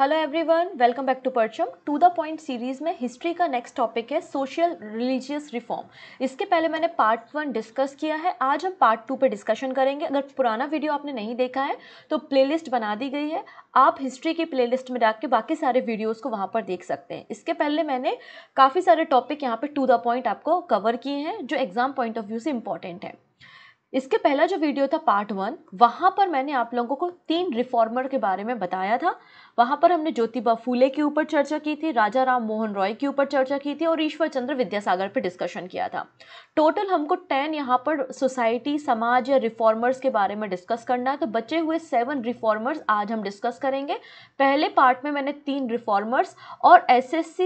Hello everyone welcome back to Parcham to the point series में history का next topic है social religious reform इसके पहले मैंने पार्ट वन डिस्कस किया है आज हम पार्ट टू पे डिस्कशन करेंगे अगर पुराना वीडियो आपने नहीं देखा है तो प्लेलिस्ट बना दी गई है आप हिस्ट्री की प्लेलिस्ट में डाक के बाकी सारे वीडियोज़ को वहाँ पर देख सकते हैं इसके पहले मैंने काफ़ी सारे टॉपिक यहाँ पर टू द पॉइंट आपको कवर किए हैं जो एग्ज़ाम पॉइंट ऑफ व्यू से इम्पॉर्टेंट है इसके पहला जो वीडियो था पार्ट वन वहाँ पर मैंने आप लोगों को तीन रिफॉर्मर के बारे में बताया था वहाँ पर हमने ज्योतिबा फूले के ऊपर चर्चा की थी राजा राम मोहन रॉय के ऊपर चर्चा की थी और ईश्वर चंद्र विद्यासागर पर डिस्कशन किया था टोटल हमको टेन यहाँ पर सोसाइटी समाज या रिफॉर्मर्स के बारे में डिस्कस करना है तो बचे हुए सेवन रिफॉर्मर्स आज हम डिस्कस करेंगे पहले पार्ट में मैंने तीन रिफॉर्मर्स और एस एस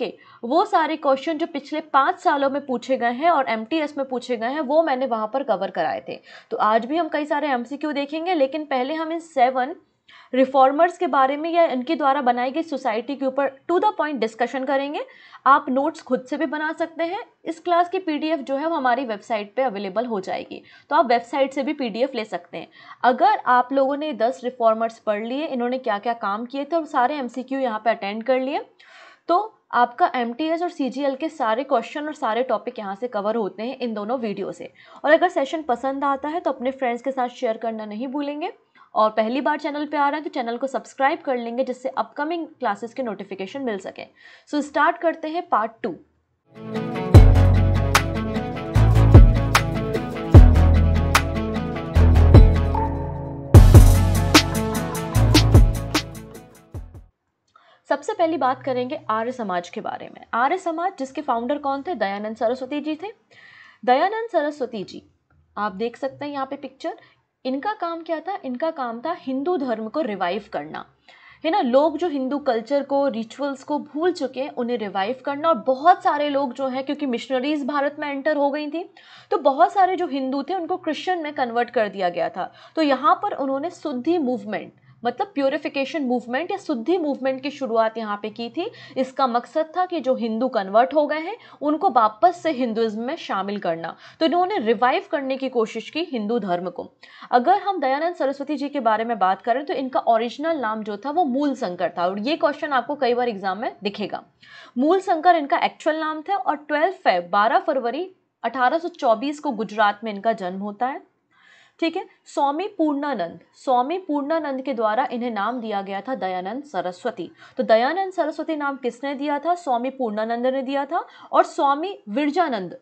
के वो सारे क्वेश्चन जो पिछले पाँच सालों में पूछे गए हैं और एम में पूछे गए हैं वो मैंने वहाँ पर कवर कराए थे तो आज भी हम कई सारे एम देखेंगे लेकिन पहले हम इन सेवन रिफॉर्मर्स के बारे में या इनके द्वारा बनाई गई सोसाइटी के ऊपर टू द पॉइंट डिस्कशन करेंगे आप नोट्स खुद से भी बना सकते हैं इस क्लास की पीडीएफ जो है वो हमारी वेबसाइट पे अवेलेबल हो जाएगी तो आप वेबसाइट से भी पीडीएफ ले सकते हैं अगर आप लोगों ने दस रिफॉर्मर्स पढ़ लिए इन्होंने क्या क्या काम किए थे और सारे एम सी क्यू यहाँ पर अटेंड कर लिए तो आपका एम और सी के सारे क्वेश्चन और सारे टॉपिक यहाँ से कवर होते हैं इन दोनों वीडियो से और अगर सेशन पसंद आता है तो अपने फ्रेंड्स के साथ शेयर करना नहीं भूलेंगे और पहली बार चैनल पे आ रहा है तो चैनल को सब्सक्राइब कर लेंगे जिससे अपकमिंग क्लासेस के नोटिफिकेशन मिल सके सो so, स्टार्ट करते हैं पार्ट टू सबसे पहली बात करेंगे आर्य समाज के बारे में आर्य समाज जिसके फाउंडर कौन थे दयानंद सरस्वती जी थे दयानंद सरस्वती जी आप देख सकते हैं यहाँ पे पिक्चर इनका काम क्या था इनका काम था हिंदू धर्म को रिवाइव करना है ना लोग जो हिंदू कल्चर को रिचुअल्स को भूल चुके हैं उन्हें रिवाइव करना और बहुत सारे लोग जो हैं क्योंकि मिशनरीज भारत में एंटर हो गई थी तो बहुत सारे जो हिंदू थे उनको क्रिश्चियन में कन्वर्ट कर दिया गया था तो यहाँ पर उन्होंने शुद्धि मूवमेंट मतलब प्योरिफिकेशन मूवमेंट या शुद्धि मूवमेंट की शुरुआत यहाँ पे की थी इसका मकसद था कि जो हिंदू कन्वर्ट हो गए हैं उनको वापस से हिंदुज्म में शामिल करना तो इन्होंने रिवाइव करने की कोशिश की हिंदू धर्म को अगर हम दयानंद सरस्वती जी के बारे में बात करें तो इनका ओरिजिनल नाम जो था वो मूल शंकर था और ये क्वेश्चन आपको कई बार एग्जाम में दिखेगा मूल शंकर इनका एक्चुअल नाम था और ट्वेल्व फेब बारह फरवरी 1824 को गुजरात में इनका जन्म होता है ठीक है स्वामी पूर्णानंद स्वामी पूर्णानंद के द्वारा इन्हें नाम दिया गया था दयानंद सरस्वती तो दयानंद सरस्वती नाम किसने दिया था स्वामी पूर्णानंद ने दिया था और स्वामी विरजानंद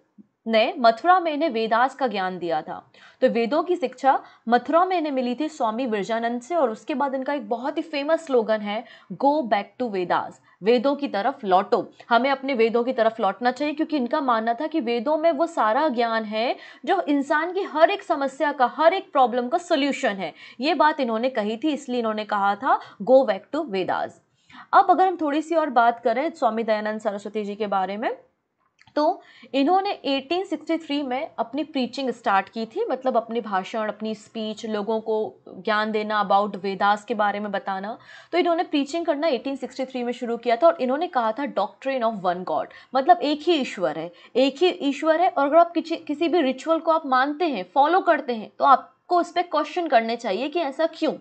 ने मथुरा में इन्हें वेदास का ज्ञान दिया था तो वेदों की शिक्षा मथुरा में इन्हें मिली थी स्वामी विरजानंद से और उसके बाद इनका एक बहुत ही फेमस स्लोगन है गो बैक टू वेदास वेदों की तरफ लौटो हमें अपने वेदों की तरफ लौटना चाहिए क्योंकि इनका मानना था कि वेदों में वो सारा ज्ञान है जो इंसान की हर एक समस्या का हर एक प्रॉब्लम का सोल्यूशन है ये बात इन्होंने कही थी इसलिए इन्होंने कहा था गो बैक टू वेदाज अब अगर हम थोड़ी सी और बात करें स्वामी दयानंद सरस्वती जी के बारे में तो इन्होंने 1863 में अपनी प्रीचिंग स्टार्ट की थी मतलब अपने भाषण अपनी स्पीच लोगों को ज्ञान देना अबाउट वेदास के बारे में बताना तो इन्होंने प्रीचिंग करना 1863 में शुरू किया था और इन्होंने कहा था डॉक्ट्रिन ऑफ वन गॉड मतलब एक ही ईश्वर है एक ही ईश्वर है और अगर आप किसी किसी भी रिचुअल को आप मानते हैं फॉलो करते हैं तो आपको उस पर क्वेश्चन करने चाहिए कि ऐसा क्यों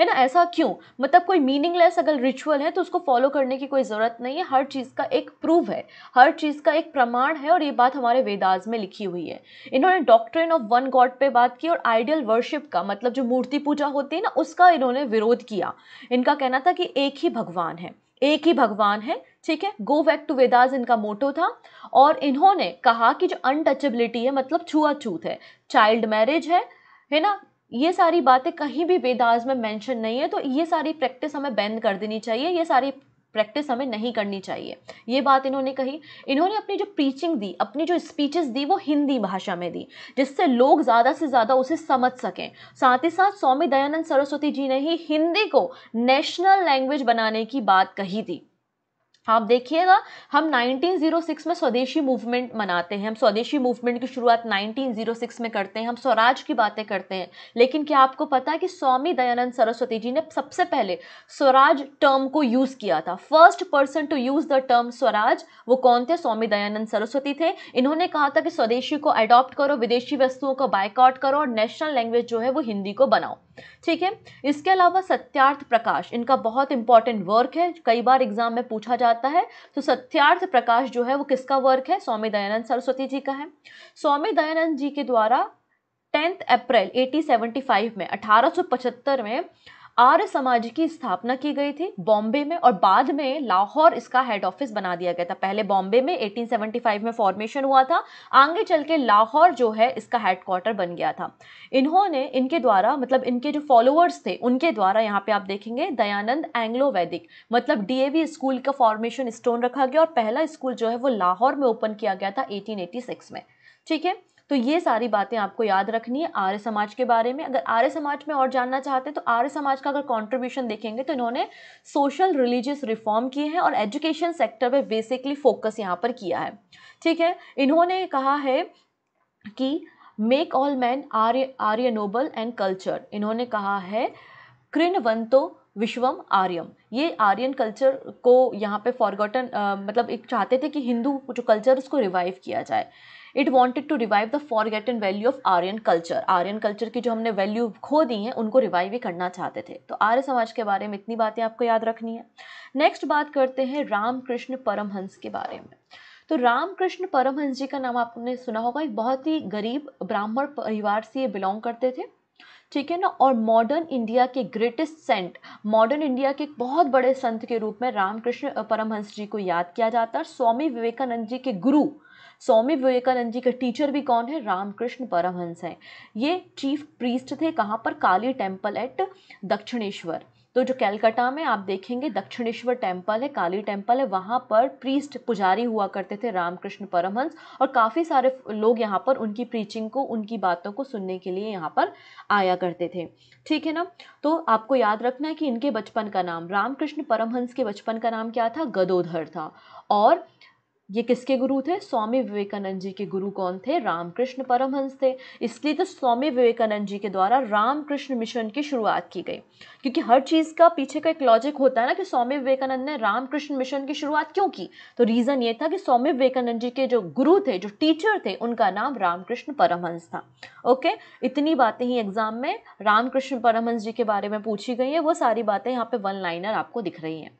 है ना ऐसा क्यों मतलब कोई मीनिंगलेस अगर रिचुअल है तो उसको फॉलो करने की कोई ज़रूरत नहीं है हर चीज़ का एक प्रूव है हर चीज़ का एक प्रमाण है और ये बात हमारे वेदाज में लिखी हुई है इन्होंने डॉक्ट्रिन ऑफ वन गॉड पे बात की और आइडियल वर्शिप का मतलब जो मूर्ति पूजा होती है ना उसका इन्होंने विरोध किया इनका कहना था कि एक ही भगवान है एक ही भगवान है ठीक है गो बैक टू वेदाज इनका मोटो था और इन्होंने कहा कि जो अनटचेबिलिटी है मतलब छुआछूत है चाइल्ड मैरिज है है ना ये सारी बातें कहीं भी वेदाज में मेंशन नहीं है तो ये सारी प्रैक्टिस हमें बैन कर देनी चाहिए ये सारी प्रैक्टिस हमें नहीं करनी चाहिए ये बात इन्होंने कही इन्होंने अपनी जो प्रीचिंग दी अपनी जो स्पीचेस दी वो हिंदी भाषा में दी जिससे लोग ज़्यादा से ज़्यादा उसे समझ सकें साथ ही साथ स्वामी दयानंद सरस्वती जी ने ही हिंदी को नेशनल लैंग्वेज बनाने की बात कही थी आप देखिएगा हम 1906 में स्वदेशी मूवमेंट मनाते हैं हम स्वदेशी मूवमेंट की शुरुआत 1906 में करते हैं हम स्वराज की बातें करते हैं लेकिन क्या आपको पता है कि स्वामी दयानंद सरस्वती जी ने सबसे पहले स्वराज टर्म को यूज़ किया था first person to use the term Swaraj वो कौन थे स्वामी दयानंद सरस्वती थे इन्होंने कहा था कि स्वदेशी को अडॉप्ट करो विदेशी वस्तुओं को बाइकआउट करो और नेशनल लैंग्वेज जो है वो हिंदी को बनाओ ठीक है इसके अलावा सत्यार्थ प्रकाश इनका बहुत इंपॉर्टेंट वर्क है कई बार एग्जाम में पूछा जाता जाता है तो सत्यार्थ प्रकाश जो है वो किसका वर्क है स्वामी दयानंद सरस्वती जी का है स्वामी दयानंद जी के द्वारा टेंथ अप्रैल 1875 में 1875 में आर्य समाज की स्थापना की गई थी बॉम्बे में और बाद में लाहौर इसका हेड ऑफिस बना दिया गया था पहले बॉम्बे में 1875 में फॉर्मेशन हुआ था आगे चल के लाहौर जो है इसका हेड क्वार्टर बन गया था इन्होंने इनके द्वारा मतलब इनके जो फॉलोअर्स थे उनके द्वारा यहाँ पे आप देखेंगे दयानंद एंग्लो वैदिक मतलब डी स्कूल का फॉर्मेशन स्टोन रखा गया और पहला स्कूल जो है वो लाहौर में ओपन किया गया था एटीन में ठीक है तो ये सारी बातें आपको याद रखनी है आर्य समाज के बारे में अगर आर्य समाज में और जानना चाहते हैं तो आर्य समाज का अगर कॉन्ट्रीब्यूशन देखेंगे तो इन्होंने सोशल रिलीजियस रिफॉर्म किए हैं और एजुकेशन सेक्टर पर बेसिकली फोकस यहाँ पर किया है ठीक है इन्होंने कहा है कि make all man Arya Arya noble and culture इन्होंने कहा है कृणवंतो विश्वम आर्यम ये आर्यन कल्चर को यहाँ पे फॉरगॉटन मतलब एक चाहते थे कि हिंदू जो कल्चर उसको रिवाइव किया जाए it wanted to revive the forgotten value of Aryan culture Aryan culture की जो हमने वैल्यू खो दी है उनको रिवाइव ही करना चाहते थे तो आर्य समाज के बारे में इतनी बातें आपको याद रखनी है नेक्स्ट बात करते हैं रामकृष्ण परमहंस के बारे में तो रामकृष्ण परमहंस जी का नाम आपने सुना होगा एक बहुत ही गरीब ब्राह्मण परिवार से ये बिलोंग करते थे ठीक है ना और मॉडर्न इंडिया के ग्रेटेस्ट सेंट मॉडर्न इंडिया के एक बहुत बड़े संत के रूप में रामकृष्ण परमहंस जी को याद किया जाता है स्वामी विवेकानंद जी के गुरु स्वामी विवेकानंद जी के टीचर भी कौन है रामकृष्ण परमहंस हैं ये चीफ प्रीस्ट थे कहाँ पर काली टेम्पल एट दक्षिणेश्वर तो जो कैलकाटा में आप देखेंगे दक्षिणेश्वर टेम्पल है काली टेम्पल है वहाँ पर प्रीस्ट पुजारी हुआ करते थे रामकृष्ण परमहंस और काफ़ी सारे लोग यहाँ पर उनकी प्रीचिंग को उनकी बातों को सुनने के लिए यहाँ पर आया करते थे ठीक है ना तो आपको याद रखना है कि इनके बचपन का नाम रामकृष्ण परमहंस के बचपन का नाम क्या था गदोधर था और ये किसके गुरु थे स्वामी विवेकानंद जी के गुरु कौन थे रामकृष्ण परमहंस थे इसलिए तो स्वामी विवेकानंद जी के द्वारा रामकृष्ण मिशन की शुरुआत की गई क्योंकि हर चीज़ का पीछे का एक लॉजिक होता है ना कि स्वामी विवेकानंद ने रामकृष्ण मिशन की शुरुआत क्यों की तो रीज़न ये था कि स्वामी विवेकानंद जी के जो गुरु थे जो टीचर थे उनका नाम रामकृष्ण परमहंस था ओके इतनी बातें ही एग्जाम में रामकृष्ण परमहंस जी के बारे में पूछी गई है वो सारी बातें यहाँ पर वन लाइनर आपको दिख रही हैं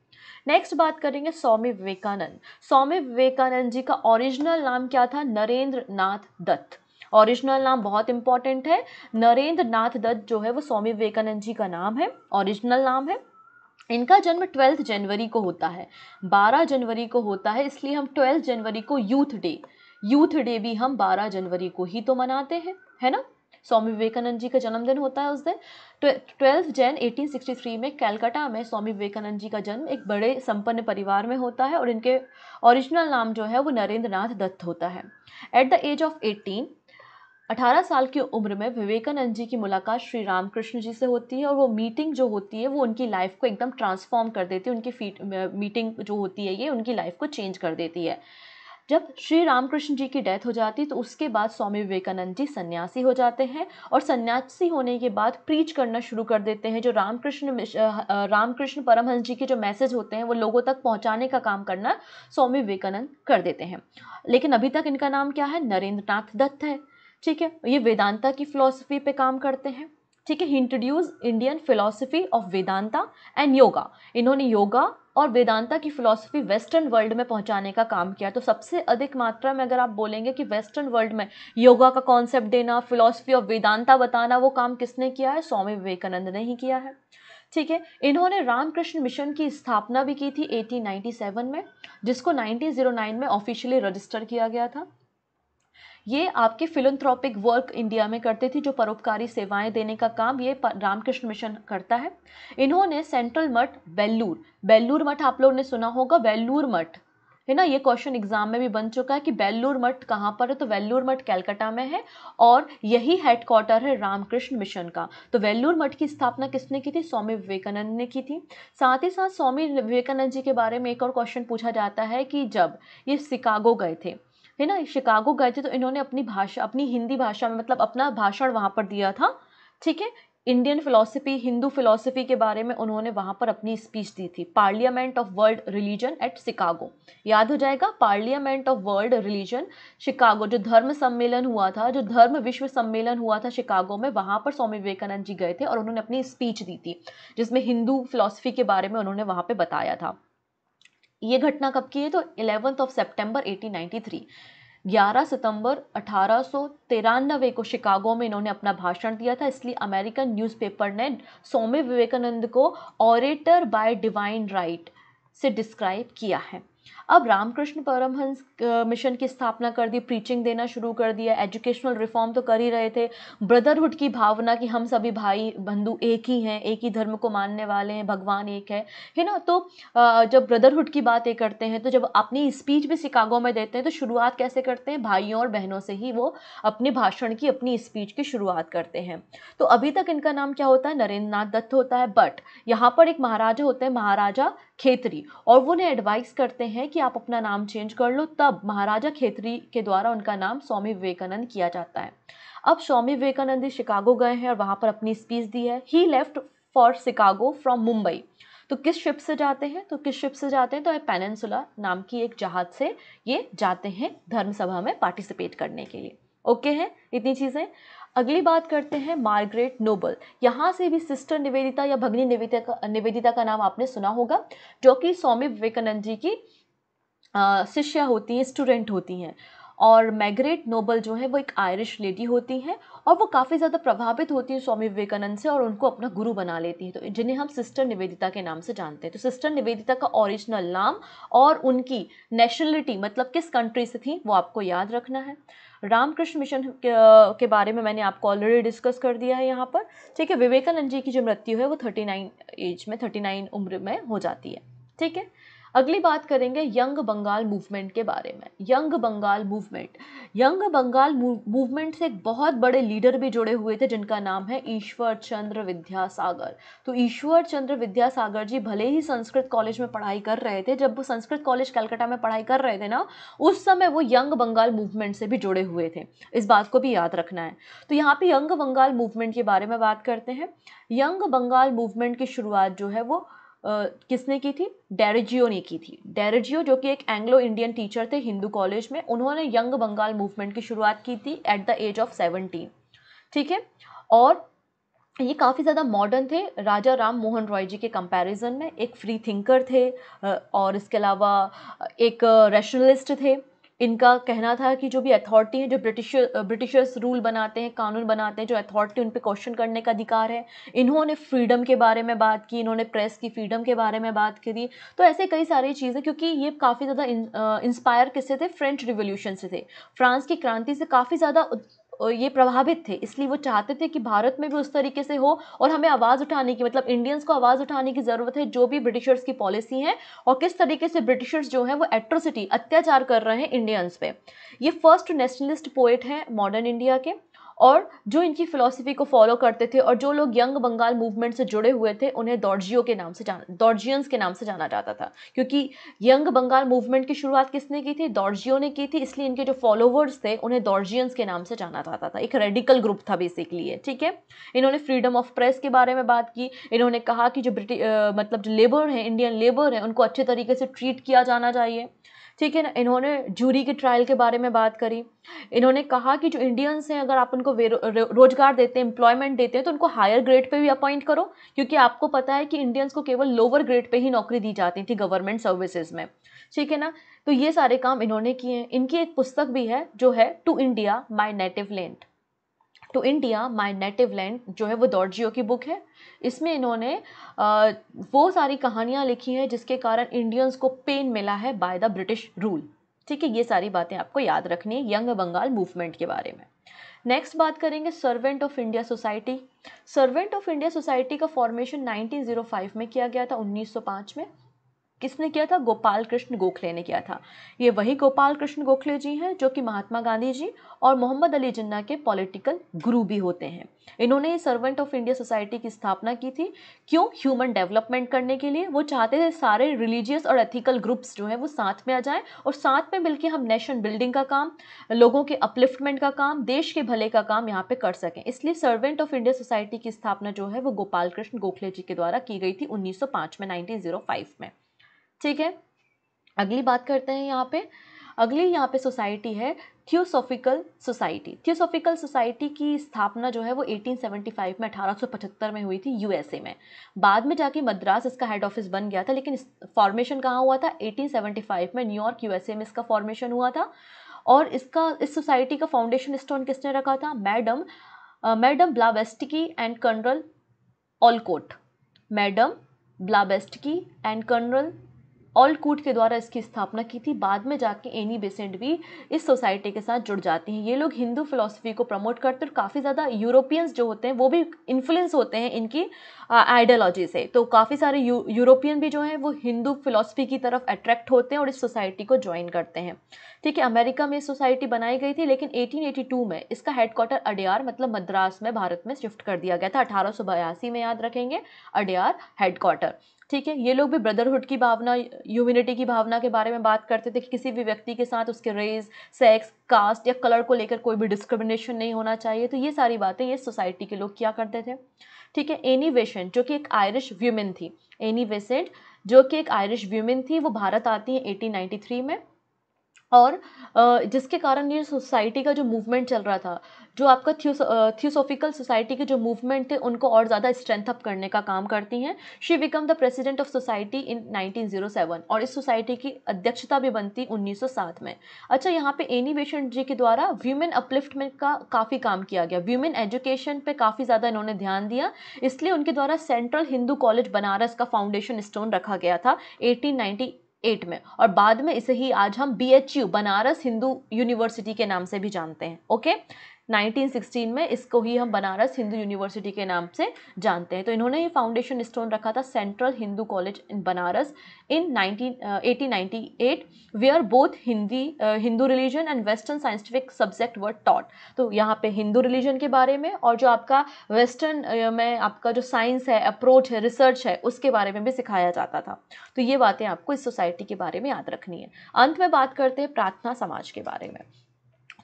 नेक्स्ट बात करेंगे स्वामी विवेकानंद स्वामी विवेकानंद जी का ओरिजिनल नाम क्या था नरेंद्र नाथ दत्त ओरिजिनल नाम बहुत इंपॉर्टेंट है नरेंद्र नाथ दत्त जो है वो स्वामी विवेकानंद जी का नाम है ओरिजिनल नाम है इनका जन्म ट्वेल्थ जनवरी को होता है बारह जनवरी को होता है इसलिए हम ट्वेल्थ जनवरी को यूथ डे यूथ डे भी हम बारह जनवरी को ही तो मनाते हैं है ना स्वामी विवेकानंद जी का जन्मदिन होता है उस दिन ट्वेल्थ जैन 1863 में कैलकाटा में स्वामी विवेकानंद जी का जन्म एक बड़े संपन्न परिवार में होता है और इनके ओरिजिनल नाम जो है वो नरेंद्र नाथ दत्त होता है at the age of eighteen 18 साल की उम्र में विवेकानंद जी की मुलाकात श्री रामकृष्ण जी से होती है और वो मीटिंग जो होती है वो उनकी लाइफ को एकदम ट्रांसफॉर्म कर देती है उनकी मीटिंग जो होती है ये उनकी लाइफ को चेंज कर देती है जब श्री रामकृष्ण जी की डेथ हो जाती तो उसके बाद स्वामी विवेकानंद जी सन्यासी हो जाते हैं और सन्यासी होने के बाद प्रीच करना शुरू कर देते हैं जो रामकृष्ण रामकृष्ण परमहंस जी के जो मैसेज होते हैं वो लोगों तक पहुँचाने का काम करना स्वामी विवेकानंद कर देते हैं लेकिन अभी तक इनका नाम क्या है नरेंद्र दत्त है ठीक है ये वेदांता की फिलोसफी पे काम करते हैं ठीक है introduce Indian philosophy of Vedanta and yoga इन्होंने योगा और वेदांता की फिलॉसफी वेस्टर्न वर्ल्ड में पहुंचाने का काम किया तो सबसे अधिक मात्रा में अगर आप बोलेंगे कि वेस्टर्न वर्ल्ड में योगा का कॉन्सेप्ट देना फिलोसफी ऑफ वेदांता बताना वो काम किसने किया है स्वामी विवेकानंद ने ही किया है ठीक है इन्होंने रामकृष्ण मिशन की स्थापना भी की थी 1897 में जिसको 1909 में ऑफिशियली रजिस्टर किया गया था ये आपके फिलोथ्रॉपिक वर्क इंडिया में करते थे जो परोपकारी सेवाएं देने का काम ये रामकृष्ण मिशन करता है इन्होंने सेंट्रल मठ बेल्लूर बेल्लूर मठ आप लोगों ने सुना होगा बेल्लूर मठ है ना ये क्वेश्चन एग्जाम में भी बन चुका है कि बेल्लूर मठ कहाँ पर है तो वेल्लूर मठ कैलकाटा में है और यही हेडक्वार्टर है रामकृष्ण मिशन का तो वेल्लूर मठ की स्थापना किसने की थी स्वामी विवेकानंद ने की थी साथ ही साथ स्वामी विवेकानंद जी के बारे में एक और क्वेश्चन पूछा जाता है कि जब ये शिकागो गए थे है ना शिकागो गए थे तो इन्होंने अपनी भाषा अपनी हिंदी भाषा में मतलब अपना भाषण वहाँ पर दिया था ठीक है इंडियन फिलोसफी हिंदू फिलोसफी के बारे में उन्होंने वहाँ पर अपनी स्पीच दी थी parliament of world religion at Chicago याद हो जाएगा parliament of world religion Chicago जो धर्म सम्मेलन हुआ था जो धर्म विश्व सम्मेलन हुआ था शिकागो में वहाँ पर स्वामी विवेकानंद जी गए थे और उन्होंने अपनी स्पीच दी थी जिसमें हिंदू फिलोसफी के बारे में उन्होंने वहाँ पर बताया था ये घटना कब की है तो इलेवंथ ऑफ नाइनटी थ्री 11 सितंबर अठारह को शिकागो में इन्होंने अपना भाषण दिया था इसलिए अमेरिकन न्यूज़पेपर ने स्वामी विवेकानंद को ऑरेटर बाय डिवाइन राइट से डिस्क्राइब किया है अब रामकृष्ण परमहंस मिशन की स्थापना कर दी प्रीचिंग देना शुरू कर दिया एजुकेशनल रिफॉर्म तो कर ही रहे थे ब्रदरहुड की भावना कि हम सभी भाई बंधु एक ही हैं एक ही धर्म को मानने वाले हैं भगवान एक है है ना तो जब ब्रदरहुड की बातें करते हैं तो जब अपनी स्पीच भी शिकागो में देते हैं तो शुरुआत कैसे करते हैं भाइयों और बहनों से ही वो अपने भाषण की अपनी स्पीच की शुरुआत करते हैं तो अभी तक इनका नाम क्या होता है नरेंद्र नाथ दत्त होता है बट यहाँ पर एक महाराजा होते हैं महाराजा खेतरी और वो उन्हें एडवाइस करते हैं कि कि आप अपना नाम चेंज कर लो तब महाराजा खेतरी के द्वारा उनका नाम स्वामी विवेकानंद किया जाता है अब स्वामी विवेकानंद शिकागो गए हैं और वहाँ पर अपनी स्पीच दी है ही left for Chicago from Mumbai तो किस शिप से जाते हैं तो किस शिप से जाते हैं तो ये पेनेंसुला नाम की एक जहाज से ये जाते हैं धर्म सभा में पार्टिसिपेट करने के लिए ओके okay है इतनी चीज़ें अगली बात करते हैं मार्गरेट नोबल यहाँ से भी सिस्टर निवेदिता या भगनी निवेदिता का निवेदिता का नाम आपने सुना होगा जो कि स्वामी विवेकानंद जी की शिष्या होती हैं स्टूडेंट होती हैं और मैग्रेट नोबल जो है वो एक आयरिश लेडी होती हैं और वो काफ़ी ज़्यादा प्रभावित होती हैं स्वामी विवेकानंद से और उनको अपना गुरु बना लेती हैं तो जिन्हें हम सिस्टर निवेदिता के नाम से जानते हैं तो सिस्टर निवेदिता का ओरिजिनल नाम और उनकी नेशनलिटी मतलब किस कंट्री से थी वो आपको याद रखना है रामकृष्ण मिशन के बारे में मैंने आपको ऑलरेडी डिस्कस कर दिया है यहाँ पर ठीक है विवेकानंद जी की जो मृत्यु है वो थर्टी एज में थर्टी उम्र में हो जाती है ठीक है अगली बात करेंगे यंग बंगाल मूवमेंट के बारे में young Bengal movement young Bengal movement से एक बहुत बड़े लीडर भी जुड़े हुए थे जिनका नाम है ईश्वर चंद्र विद्यासागर तो ईश्वर चंद्र विद्यासागर जी भले ही संस्कृत कॉलेज में पढ़ाई कर रहे थे जब वो संस्कृत कॉलेज कलकत्ता में पढ़ाई कर रहे थे ना उस समय वो यंग बंगाल मूवमेंट से भी जुड़े हुए थे इस बात को भी याद रखना है तो यहाँ पर यंग बंगाल मूवमेंट के बारे में बात करते हैं यंग बंगाल मूवमेंट की शुरुआत जो है वो किसने की थी डेरेजियो ने की थी डेरेजियो जो कि एक एंग्लो इंडियन टीचर थे हिंदू कॉलेज में उन्होंने यंग बंगाल मूवमेंट की शुरुआत की थी at the age of seventeen ठीक है और ये काफ़ी ज़्यादा मॉडर्न थे राजा राम मोहन रॉय जी के कंपैरिजन में एक फ्री थिंकर थे और इसके अलावा एक रैशनलिस्ट थे इनका कहना था कि जो भी अथॉरिटी है जो ब्रिटिश ब्रिटिशर्स रूल बनाते हैं कानून बनाते हैं जो अथॉरिटी उन पर क्वेश्चन करने का अधिकार है इन्होंने फ्रीडम के बारे में बात की इन्होंने प्रेस की फ्रीडम के बारे में बात करी तो ऐसे कई सारी चीज़ें क्योंकि ये काफ़ी ज़्यादा इंस्पायर किससे थे फ्रेंच रिवोल्यूशन से थे फ्रांस की क्रांति से काफ़ी ज़्यादा ये प्रभावित थे इसलिए वो चाहते थे कि भारत में भी उस तरीके से हो और हमें आवाज़ उठाने की मतलब इंडियंस को आवाज़ उठाने की ज़रूरत है जो भी ब्रिटिशर्स की पॉलिसी है और किस तरीके से ब्रिटिशर्स जो हैं वो एट्रोसिटी अत्याचार कर रहे हैं इंडियंस पे ये फर्स्ट नेशनलिस्ट पोइट हैं मॉडर्न इंडिया के और जो इनकी फ़िलोसफी को फॉलो करते थे और जो लोग यंग बंगाल मूवमेंट से जुड़े हुए थे उन्हें दौर्जियो के नाम से जाना दौर्जियंस के नाम से जाना जाता था क्योंकि यंग बंगाल मूवमेंट की शुरुआत किसने की थी दौर्जियो ने की थी इसलिए इनके जो फॉलोवर्स थे उन्हें दौर्जियंस के नाम से जाना जाता था एक रेडिकल ग्रुप था बेसिकली ठीक है इन्होंने फ्रीडम ऑफ प्रेस के बारे में बात की इन्होंने कहा कि जो ब्रिटिश मतलब जो लेबर हैं इंडियन लेबर हैं उनको अच्छे तरीके से ट्रीट किया जाना चाहिए ठीक है ना इन्होंने जूरी के ट्रायल के बारे में बात करी इन्होंने कहा कि जो इंडियंस हैं अगर आप उनको रोजगार देते हैं एम्प्लॉयमेंट देते हैं तो उनको हायर ग्रेड पे भी अपॉइंट करो क्योंकि आपको पता है कि इंडियंस को केवल लोअर ग्रेड पे ही नौकरी दी जाती थी गवर्नमेंट सर्विसेज में ठीक है ना तो ये सारे काम इन्होंने किए हैं इनकी एक पुस्तक भी है जो है to India my native land to India my native land जो है वो दौड़जियो की बुक है इसमें इन्होंने वो सारी कहानियाँ लिखी हैं जिसके कारण इंडियंस को पेन मिला है बाय द ब्रिटिश रूल ठीक है ये सारी बातें आपको याद रखनी है यंग बंगाल मूवमेंट के बारे में नेक्स्ट बात करेंगे servant of India society servant of India society का फॉर्मेशन 1905 में किया गया था 1905 में किसने किया था गोपाल कृष्ण गोखले ने किया था ये वही गोपाल कृष्ण गोखले जी हैं जो कि महात्मा गांधी जी और मोहम्मद अली जिन्ना के पॉलिटिकल गुरु भी होते हैं इन्होंने सर्वेंट ऑफ इंडिया सोसाइटी की स्थापना की थी क्यों ह्यूमन डेवलपमेंट करने के लिए वो चाहते थे सारे रिलीजियस और एथिकल ग्रुप्स जो हैं वो साथ में आ जाएँ और साथ में मिलकर हम नेशन बिल्डिंग का काम लोगों के अपलिफ्टमेंट का काम देश के भले का काम यहाँ पर कर सकें इसलिए सर्वेंट ऑफ इंडिया सोसाइटी की स्थापना जो है वो गोपाल कृष्ण गोखले जी के द्वारा की गई थी उन्नीस में नाइनटीन में ठीक है अगली बात करते हैं यहाँ पे अगली यहाँ पे सोसाइटी है थियोसॉफिकल सोसाइटी थियोसॉफिकल सोसाइटी की स्थापना जो है वो 1875 में 1875 में हुई थी यूएसए में बाद में जाके मद्रास इसका हेड ऑफिस बन गया था लेकिन फॉर्मेशन कहाँ हुआ था 1875 में न्यूयॉर्क यूएसए में इसका फॉर्मेशन हुआ था और इसका इस सोसाइटी का फाउंडेशन स्टोन किसने रखा था madam madam Blavatsky and colonel Olcott madam Blavatsky and colonel Olcott के द्वारा इसकी स्थापना की थी बाद में जाके एनी बेसेंट भी इस सोसाइटी के साथ जुड़ जाती हैं ये लोग हिंदू फिलोसफी को प्रमोट करते और काफ़ी ज़्यादा यूरोपियंस जो होते हैं वो भी इन्फ्लुएंस होते हैं इनकी आइडियोलॉजी से तो काफ़ी सारे यू, यूरोपियन भी जो हैं वो हिंदू फिलोसफी की तरफ अट्रैक्ट होते हैं और इस सोसाइटी को ज्वाइन करते हैं ठीक है अमेरिका में सोसाइटी बनाई गई थी लेकिन 1882 में इसका हेडक्वार्टर अडियार मतलब मद्रास में भारत में शिफ्ट कर दिया गया था अठारह में याद रखेंगे अडियार हेडक्वार्टर ठीक है ये लोग भी ब्रदरहुड की भावना ह्यूमिनिटी की भावना के बारे में बात करते थे कि किसी भी व्यक्ति के साथ उसके रेस सेक्स कास्ट या कलर को लेकर कोई भी डिस्क्रिमिनेशन नहीं होना चाहिए तो ये सारी बातें ये सोसाइटी के लोग क्या करते थे ठीक है एनी वेसेंट जो कि एक आयरिश व्यूमेन थी एनी वेसेंट जो कि एक आयरिश व्यूमेन थी वो भारत आती हैं एटीन में और जिसके कारण ये सोसाइटी का जो मूवमेंट चल रहा था जो आपका थियोसोफिकल सोसाइटी के जो मूवमेंट थे उनको और ज़्यादा स्ट्रेंथ अप करने का काम करती हैं she become the president of society in 1907 और इस सोसाइटी की अध्यक्षता भी बनती 1907 में अच्छा यहाँ पे एनी बेशेंट जी के द्वारा व्यूमेन अपलिफ्टमेंट का काफ़ी काम किया गया व्यूमेन एजुकेशन पर काफ़ी ज़्यादा इन्होंने ध्यान दिया इसलिए उनके द्वारा सेंट्रल हिंदू कॉलेज बनारस का फाउंडेशन स्टोन रखा गया था एटीन एट में और बाद में इसे ही आज हम बी बनारस हिंदू यूनिवर्सिटी के नाम से भी जानते हैं ओके 1916 में इसको ही हम बनारस हिंदू यूनिवर्सिटी के नाम से जानते हैं तो इन्होंने ये फाउंडेशन स्टोन रखा था central Hindu college in Banaras in 1898 where both Hindi Hindu religion and western scientific subject were taught तो यहाँ पे हिंदू रिलीजन के बारे में और जो आपका वेस्टर्न uh, में आपका जो साइंस है अप्रोच है रिसर्च है उसके बारे में भी सिखाया जाता था तो ये बातें आपको इस सोसाइटी के बारे में याद रखनी है अंत में बात करते हैं प्रार्थना समाज के बारे में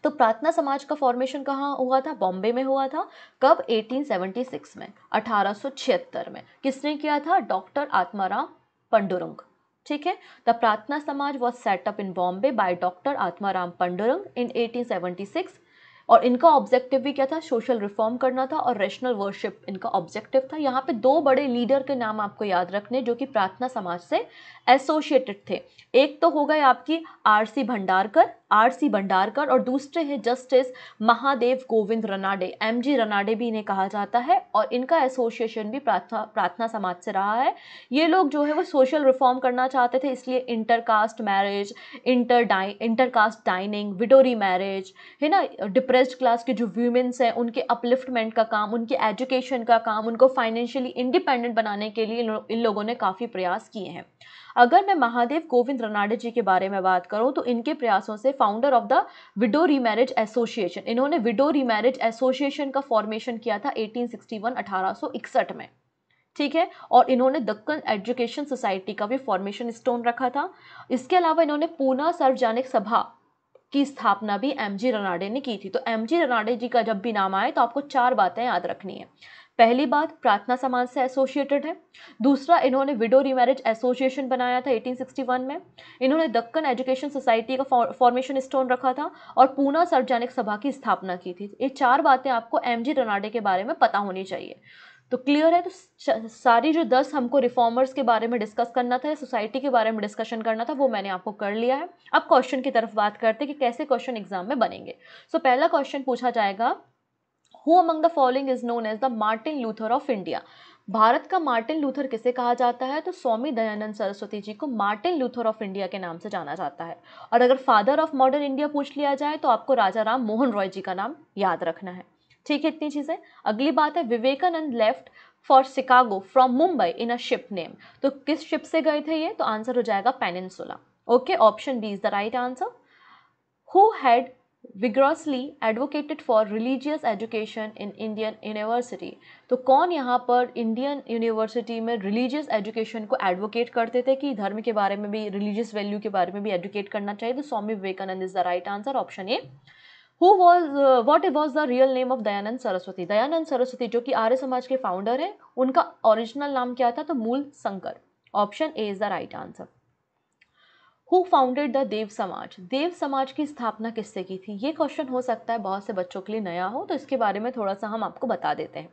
तो प्रार्थना समाज का फॉर्मेशन कहाँ हुआ था बॉम्बे में हुआ था कब 1876 में 1876 में किसने किया था डॉक्टर आत्माराम पंडुरंग ठीक है the Prarthana Samaj was set up in Bombay by doctor Atmaram Pandurang in 1876 और इनका ऑब्जेक्टिव भी क्या था सोशल रिफॉर्म करना था और रेशनल वर्शिप इनका ऑब्जेक्टिव था यहाँ पे दो बड़े लीडर के नाम आपको याद रखने जो कि प्रार्थना समाज से एसोसिएटेड थे एक तो हो गए आपकी आरसी भंडारकर आरसी भंडारकर और दूसरे हैं जस्टिस महादेव गोविंद रनाडे एमजी रनाडे भी इन्हें कहा जाता है और इनका एसोसिएशन भी प्रार्थना प्रार्थना समाज से रहा है ये लोग जो है वो सोशल रिफॉर्म करना चाहते थे इसलिए इंटरकास्ट मैरिज इंटर डाइ इंटरकास्ट डाइनिंग विडोरी मैरिज है ना डिप्रेस्ड क्लास के जो व्यूमेंस हैं उनके अपलिफ्टमेंट का काम उनके एजुकेशन का काम उनको फाइनेंशियली इंडिपेंडेंट बनाने के लिए इन लोगों ने काफ़ी प्रयास किए हैं अगर मैं महादेव गोविंद रनाडे जी के बारे में बात करूँ तो इनके प्रयासों से founder of the widow remarriage association इन्होंने विडो रीमैरिज एसोसिएशन का फॉर्मेशन किया था 1861 1861 में ठीक है और इन्होंने दक्कन एजुकेशन सोसाइटी का भी फॉर्मेशन स्टोन रखा था इसके अलावा इन्होंने पूना सार्वजनिक सभा की स्थापना भी एम जी रनाडे ने की थी तो एम जी रनाडे जी का जब भी नाम आए तो आपको चार बातें याद रखनी है पहली बात प्रार्थना समाज से एसोसिएटेड है दूसरा इन्होंने विडो रीमैरिज एसोसिएशन बनाया था 1861 में इन्होंने दक्कन एजुकेशन सोसाइटी का फॉर्मेशन स्टोन रखा था और पूना सार्वजनिक सभा की स्थापना की थी ये चार बातें आपको एम जी रनाडे के बारे में पता होनी चाहिए तो क्लियर है तो सारी जो दस हमको रिफॉर्मर्स के बारे में डिस्कस करना था सोसाइटी के बारे में डिस्कशन करना था वो मैंने आपको कर लिया है अब क्वेश्चन की तरफ बात करते हैं कि कैसे क्वेश्चन एग्जाम में बनेंगे सो so, पहला क्वेश्चन पूछा जाएगा who among the following is known as the Martin Luther of India Bharat का मार्टिन लूथर किसे कहा जाता है तो स्वामी दयानंद सरस्वती जी को मार्टिन लूथर ऑफ इंडिया के नाम से जाना जाता है और अगर फादर ऑफ मॉडर्न इंडिया पूछ लिया जाए तो आपको राजा राम मोहन रॉय जी का नाम याद रखना है ठीक है इतनी चीज़ें अगली बात है Vivekananda left for Chicago from Mumbai in a ship name तो किस शिप से गए थे ये तो आंसर हो जाएगा peninsula okay option B is the right answer who had vigorously advocated for religious education in Indian university तो कौन यहाँ पर इंडियन यूनिवर्सिटी में रिलीजियस एजुकेशन को एडवोकेट करते थे कि धर्म के बारे में भी रिलीजियस वैल्यू के बारे में भी एडवोकेट करना चाहिए तो Swami Vivekananda is the right answer option A who was what was the real name of Dayanand Saraswati Dayanand Saraswati जो कि आर्य समाज के फाउंडर हैं उनका ओरिजिनल नाम क्या था तो Mool Shankar option A is the right answer who founded the Dev Samaj Dev समाज की स्थापना किससे की थी ये क्वेश्चन हो सकता है बहुत से बच्चों के लिए नया हो तो इसके बारे में थोड़ा सा हम आपको बता देते हैं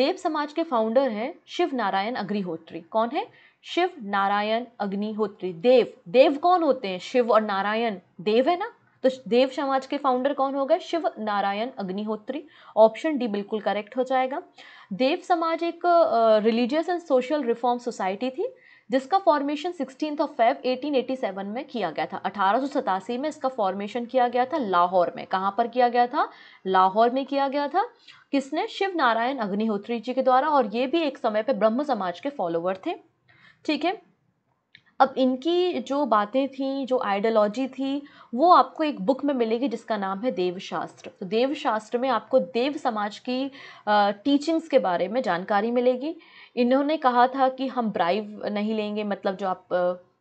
देव समाज के फाउंडर हैं शिव नारायण अग्निहोत्री कौन है शिव नारायण अग्निहोत्री देव देव कौन होते हैं शिव और नारायण देव है ना तो देव समाज के फाउंडर कौन हो गए शिव नारायण अग्निहोत्री ऑप्शन डी बिल्कुल करेक्ट हो जाएगा देव समाज एक religious and social reform society थी जिसका फॉर्मेशन सिक्सटीन ऑफ फेब 1887 में किया गया था अठारह में इसका फॉर्मेशन किया गया था लाहौर में कहाँ पर किया गया था लाहौर में किया गया था किसने शिव नारायण अग्निहोत्री जी के द्वारा और ये भी एक समय पर ब्रह्म समाज के फॉलोअर थे ठीक है अब इनकी जो बातें थी जो आइडियोलॉजी थी वो आपको एक बुक में मिलेगी जिसका नाम है देवशास्त्र तो देवशास्त्र में आपको देव समाज की टीचिंग्स के बारे में जानकारी मिलेगी इन्होंने कहा था कि हम ब्राइव नहीं लेंगे मतलब जो आप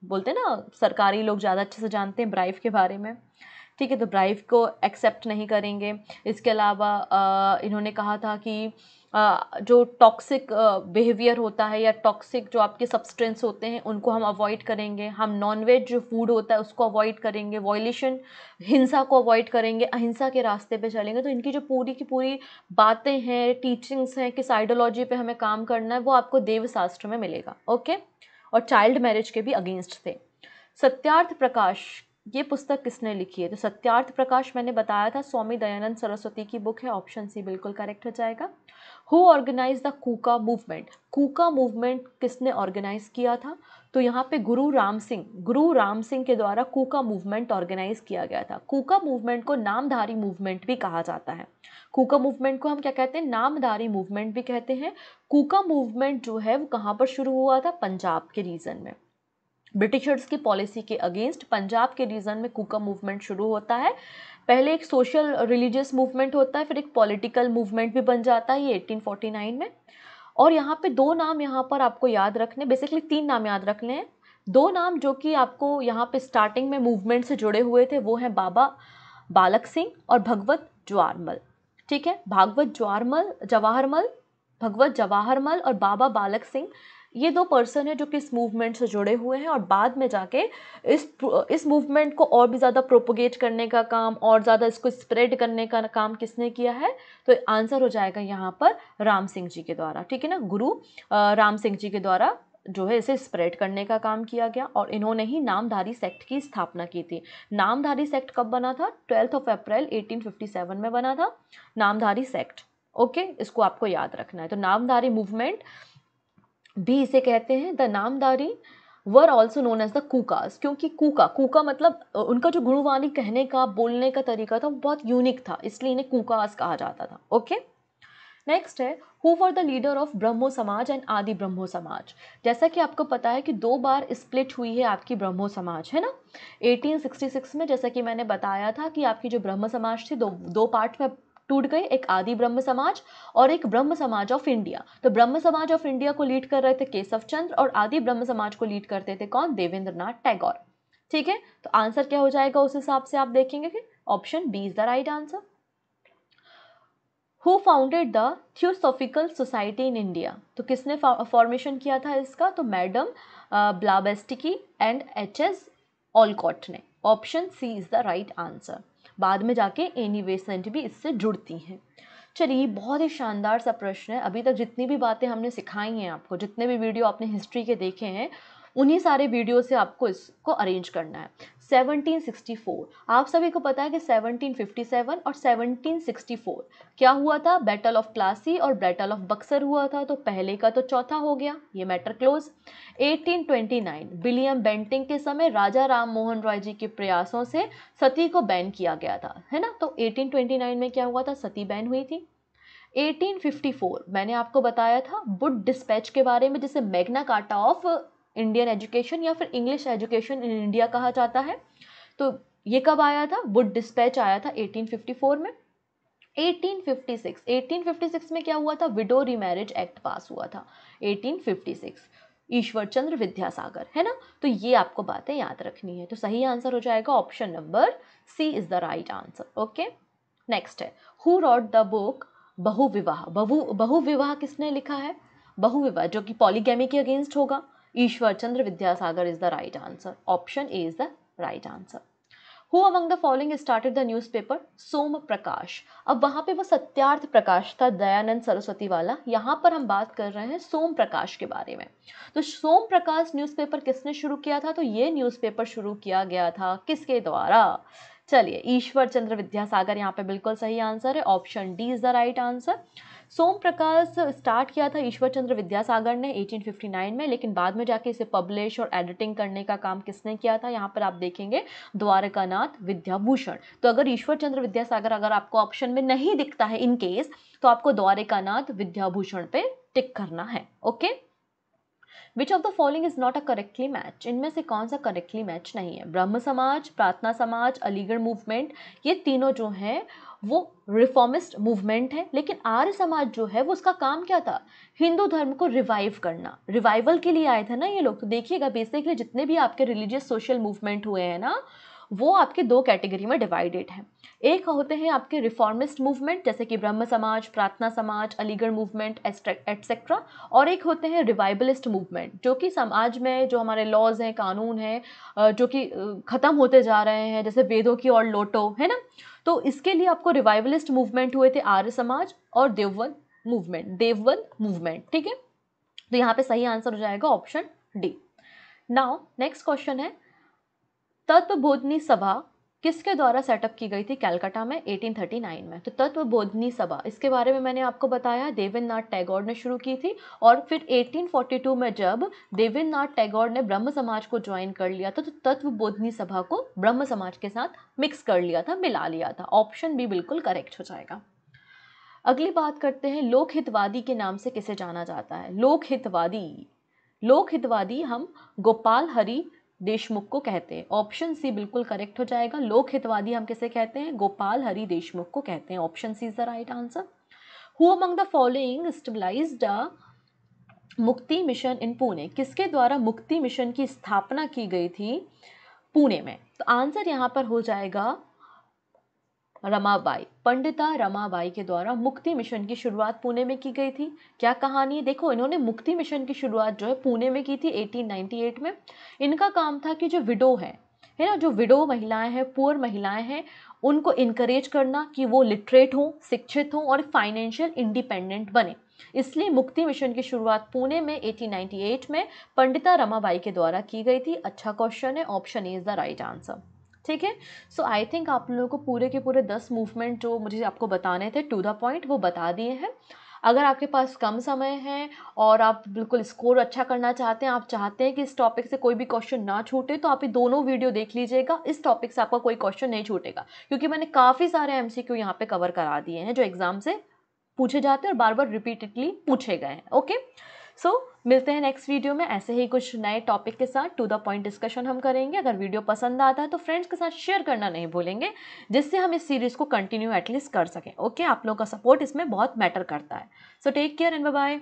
बोलते हैं ना सरकारी लोग ज़्यादा अच्छे से जानते हैं ब्राइव के बारे में ठीक है तो ब्राइव को एक्सेप्ट नहीं करेंगे इसके अलावा इन्होंने कहा था कि जो टॉक्सिक बिहेवियर होता है या टॉक्सिक जो आपके सब्सटेंस होते हैं उनको हम अवॉइड करेंगे हम नॉनवेज जो फूड होता है उसको अवॉइड करेंगे वॉयलेशन हिंसा को अवॉइड करेंगे अहिंसा के रास्ते पे चलेंगे तो इनकी जो पूरी की पूरी बातें हैं टीचिंग्स हैं किस आइडियोलॉजी पे हमें काम करना है वो आपको देवशास्त्र में मिलेगा ओके और चाइल्ड मैरिज के भी अगेंस्ट थे सत्यार्थ प्रकाश ये पुस्तक किसने लिखी है तो सत्यार्थ प्रकाश मैंने बताया था स्वामी दयानंद सरस्वती की बुक है ऑप्शन सी बिल्कुल करेक्ट हो जाएगा who organize the Kuka movement Kuka movement किसने ऑर्गेनाइज किया था तो यहाँ पे गुरु राम सिंह गुरु राम सिंह के द्वारा कूका मूवमेंट ऑर्गेनाइज किया गया था कूका मूवमेंट को नामधारी मूवमेंट भी कहा जाता है कूका मूवमेंट को हम क्या कहते हैं नामधारी मूवमेंट भी कहते हैं कूका मूवमेंट जो है वो कहाँ पर शुरू हुआ था पंजाब के रीजन में ब्रिटिशर्स की पॉलिसी के अगेंस्ट पंजाब के रीजन में कुका मूवमेंट शुरू होता है पहले एक सोशल रिलीजियस मूवमेंट होता है फिर एक पॉलिटिकल मूवमेंट भी बन जाता है ये 1849 में और यहाँ पे दो नाम यहाँ पर आपको याद रखने बेसिकली तीन नाम याद रखने हैं दो नाम जो कि आपको यहाँ पे स्टार्टिंग में मूवमेंट से जुड़े हुए थे वो हैं बाबा बालक सिंह और भगवत ज्वारमल ठीक है भागवत ज्वारमल जवाहरमल भगवत जवाहरमल और बाबा बालक सिंह ये दो पर्सन है जो कि इस मूवमेंट से जुड़े हुए हैं और बाद में जाके इस इस मूवमेंट को और भी ज़्यादा प्रोपोगेट करने का काम और ज़्यादा इसको स्प्रेड करने का काम किसने किया है तो आंसर हो जाएगा यहाँ पर राम सिंह जी के द्वारा ठीक है ना गुरु राम सिंह जी के द्वारा जो है इसे स्प्रेड करने का काम किया गया और इन्होंने ही नामधारी सेक्ट की स्थापना की थी नामधारी सेक्ट कब बना था ट्वेल्थ ऑफ अप्रैल 1857 में बना था नामधारी सेक्ट ओके इसको आपको याद रखना है तो नामधारी मूवमेंट भी इसे कहते हैं the Namdhari were also known as the Kukas क्योंकि कूका कूका मतलब उनका जो गुणवाणी कहने का बोलने का तरीका था वो बहुत यूनिक था इसलिए इन्हें कूकास कहा जाता था ओके नेक्स्ट है who were the leader of Brahmo Samaj and आदि ब्रह्मो समाज जैसा कि आपको पता है कि दो बार स्प्लिट हुई है आपकी ब्रह्मो समाज है ना 1866 में जैसा कि मैंने बताया था कि आपकी जो ब्रह्म समाज थी दो दो पार्ट में टूट गए एक आदि ब्रह्म समाज और एक ब्रह्म समाज ऑफ इंडिया तो ब्रह्म समाज ऑफ इंडिया को लीड कर रहे थे केशव चंद्र और आदि ब्रह्म समाज को लीड करते थे कौन देवेंद्र टैगोर ठीक है तो आंसर क्या हो जाएगा उस हिसाब से आप देखेंगे कि option B is the right answer who founded the theosophical society in India तो किसने फॉर्मेशन किया था इसका तो madam Blavatsky and H S Olcott ने option C is the right answer बाद में जाके एनी वेसेंट भी इससे जुड़ती हैं चलिए बहुत ही शानदार सा प्रश्न है अभी तक जितनी भी बातें हमने सिखाई हैं आपको जितने भी वीडियो आपने हिस्ट्री के देखे हैं उन्हीं सारे वीडियो से आपको इसको अरेंज करना है 1764 आप सभी को पता है कि 1757 और 1764 क्या हुआ था बैटल ऑफ प्लासी और बैटल ऑफ बक्सर हुआ था तो पहले का तो चौथा हो गया ये मैटर क्लोज 1829 विलियम बेंटिंग के समय राजा राम मोहन रॉय जी के प्रयासों से सती को बैन किया गया था है ना तो 1829 में क्या हुआ था सती बैन हुई थी 1854 मैंने आपको बताया था बुड डिस्पैच के बारे में जिसे Magna Carta of Indian education या फिर इंग्लिश एजुकेशन इन इंडिया कहा जाता है तो ये कब आया था वुड डिस्पैच आया था 1854 में 1856 1856 में क्या हुआ था विडो रिमैरिज एक्ट पास हुआ था 1856 ईश्वर चंद्र विद्यासागर है ना तो ये आपको बातें याद रखनी है तो सही आंसर हो जाएगा option number C is the right answer okay next है who wrote the book Bahuvivah Bahu Bahuvivah बहु किसने लिखा है बहुविवाह जो कि पॉलीगेमी के अगेंस्ट होगा Ishwar Chandra Vidyasagar is the right answer. Option A is the right answer. Who among the following started the newspaper? सोम प्रकाश अब वहां पे वो सत्यार्थ प्रकाश था दयानंद सरस्वती वाला यहाँ पर हम बात कर रहे हैं सोम प्रकाश के बारे में तो सोम प्रकाश न्यूज़पेपर किसने शुरू किया था तो ये न्यूज़पेपर शुरू किया गया था किसके द्वारा चलिए ईश्वर चंद्र विद्यासागर यहाँ पे बिल्कुल सही आंसर है option D is the right answer Som Prakash start किया था ईश्वर चंद्र विद्यासागर ने 1859 में लेकिन बाद में जाके इसे पब्लिश और एडिटिंग करने का काम किसने किया था यहाँ पर आप देखेंगे द्वारकानाथ विद्याभूषण तो अगर ईश्वर चंद्र विद्यासागर अगर आपको ऑप्शन में नहीं दिखता है इनकेस तो आपको नाथ विद्याभूषण पे टिक करना है okay which of the following is not a correctly match इनमें से कौन सा करेक्टली मैच नहीं है ब्रह्म समाज प्रार्थना समाज अलीगढ़ मूवमेंट ये तीनों जो हैं वो रिफॉर्मिस्ट मूवमेंट है लेकिन आर्य समाज जो है वो उसका काम क्या था हिंदू धर्म को रिवाइव करना रिवाइवल के लिए आए थे ना ये लोग तो देखिएगा बेसिकली जितने भी आपके रिलीजियस सोशल मूवमेंट हुए हैं ना वो आपके दो कैटेगरी में डिवाइडेड हैं एक होते हैं आपके रिफॉर्मिस्ट मूवमेंट जैसे कि ब्रह्म समाज प्रार्थना समाज अलीगढ़ मूवमेंट एट्सेट्रा और एक होते हैं रिवाइबलिस्ट मूवमेंट जो कि समाज में जो हमारे लॉज हैं कानून हैं जो कि ख़त्म होते जा रहे हैं जैसे वेदों की और लोटो है ना तो इसके लिए आपको रिवाइवलिस्ट मूवमेंट हुए थे आर्य समाज और देववन मूवमेंट देववन मूवमेंट ठीक है तो यहाँ पे सही आंसर हो जाएगा option D now next question है तत्वबोधनी सभा किसके द्वारा सेटअप की गई थी कैलकाटा में 1839 में तो तत्व बोधनी सभा इसके बारे में मैंने आपको बताया देवेंद्र नाथ टैगोर ने शुरू की थी और फिर 1842 में जब देवेंद्र नाथ टैगोर ने ब्रह्म समाज को ज्वाइन कर लिया था तो तत्व बोधनी सभा को ब्रह्म समाज के साथ मिक्स कर लिया था मिला लिया था ऑप्शन भी बिल्कुल करेक्ट हो जाएगा अगली बात करते हैं लोकहितवादी के नाम से किसे जाना जाता है लोकहितवादी लोकहितवादी हम गोपाल हरी देशमुख को कहते हैं ऑप्शन सी बिल्कुल करेक्ट हो जाएगा लोक हितवादी हम किसे कहते हैं गोपाल हरी देशमुख को कहते हैं option C is the right answer who among the following stabilize Mukti mission in Pune किसके द्वारा मुक्ति मिशन की स्थापना की गई थी पुणे में तो आंसर यहाँ पर हो जाएगा रमाबाई पंडिता रमाबाई के द्वारा मुक्ति मिशन की शुरुआत पुणे में की गई थी क्या कहानी है देखो इन्होंने मुक्ति मिशन की शुरुआत जो है पुणे में की थी 1898 में इनका काम था कि जो विडो है है ना जो विडो महिलाएं हैं पुअर महिलाएं हैं उनको इनकरेज करना कि वो लिटरेट हों शिक्षित हों और फाइनेंशियल इंडिपेंडेंट बने इसलिए मुक्ति मिशन की शुरुआत पुणे में 1898 में पंडिता रमाबाई के द्वारा की गई थी अच्छा क्वेश्चन है option is the right answer ठीक है सो आई थिंक आप लोगों को पूरे के पूरे दस मूवमेंट जो मुझे आपको बताने थे टू द पॉइंट वो बता दिए हैं अगर आपके पास कम समय है और आप बिल्कुल स्कोर अच्छा करना चाहते हैं आप चाहते हैं कि इस टॉपिक से कोई भी क्वेश्चन ना छूटे तो आप ये दोनों वीडियो देख लीजिएगा इस टॉपिक से आपका कोई क्वेश्चन नहीं छूटेगा क्योंकि मैंने काफ़ी सारे एम सी क्यू यहाँ पर कवर करा दिए हैं जो एग्ज़ाम से पूछे जाते हैं और बार बार रिपीटेडली पूछे गए हैं ओके सो so, मिलते हैं नेक्स्ट वीडियो में ऐसे ही कुछ नए टॉपिक के साथ टू द पॉइंट डिस्कशन हम करेंगे अगर वीडियो पसंद आता है तो फ्रेंड्स के साथ शेयर करना नहीं भूलेंगे जिससे हम इस सीरीज़ को कंटिन्यू एटलीस्ट कर सकें ओके okay? आप लोगों का सपोर्ट इसमें बहुत मैटर करता है so take care and bye